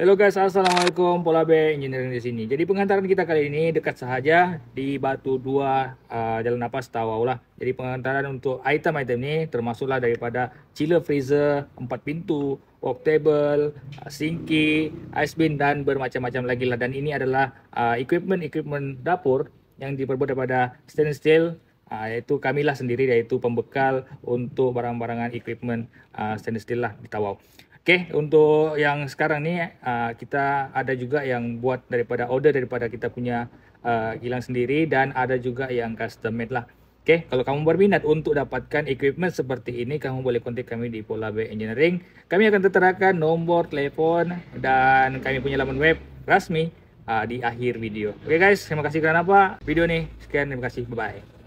Halo guys, assalamualaikum. Pola B Engineering di sini. Jadi pengantaran kita kali ini dekat saja di Batu 2 uh, Jalan Napas Tawaulah. Jadi pengantaran untuk item-item ini termasuklah daripada chiller freezer, empat pintu, walk table, uh, sinki, ice bin dan bermacam-macam lagi lah. Dan ini adalah uh, equipment-equipment dapur yang diperbuat daripada stainless steel Uh, yaitu kamilah sendiri yaitu pembekal untuk barang-barangan equipment uh, stainless steel lah di Tawau. Oke, okay, untuk yang sekarang nih uh, kita ada juga yang buat daripada order daripada kita punya uh, sendiri dan ada juga yang custom made lah. Oke, okay, kalau kamu berminat untuk dapatkan equipment seperti ini, kamu boleh kontak kami di Pola B Engineering. Kami akan terterakan nomor telepon dan kami punya laman web resmi uh, eh, di akhir video. Oke okay guys, terima kasih karena apa video nih. Sekian, terima kasih. Bye-bye.